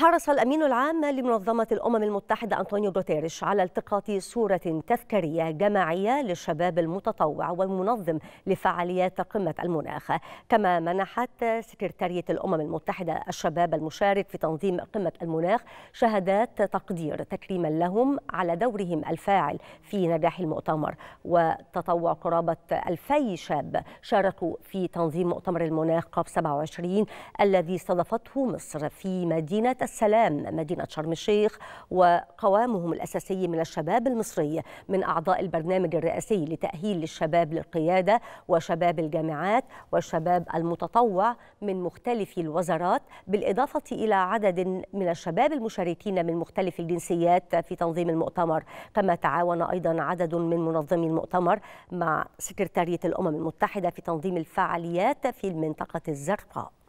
حرص الأمين العام لمنظمة الأمم المتحدة أنطونيو غوتيريش على التقاط صورة تذكارية جماعية للشباب المتطوع والمنظم لفعاليات قمة المناخ كما منحت سكرتارية الأمم المتحدة الشباب المشارك في تنظيم قمة المناخ شهادات تقدير تكريما لهم على دورهم الفاعل في نجاح المؤتمر وتطوع قرابة 2000 شاب شاركوا في تنظيم مؤتمر المناخ كوب 27 الذي استضافته مصر في مدينة السلام مدينة شرم الشيخ وقوامهم الأساسي من الشباب المصري من أعضاء البرنامج الرئاسي لتأهيل الشباب للقيادة وشباب الجامعات والشباب المتطوع من مختلف الوزارات بالإضافة إلى عدد من الشباب المشاركين من مختلف الجنسيات في تنظيم المؤتمر كما تعاون أيضا عدد من منظمي المؤتمر مع سكرتارية الأمم المتحدة في تنظيم الفعاليات في المنطقة الزرقاء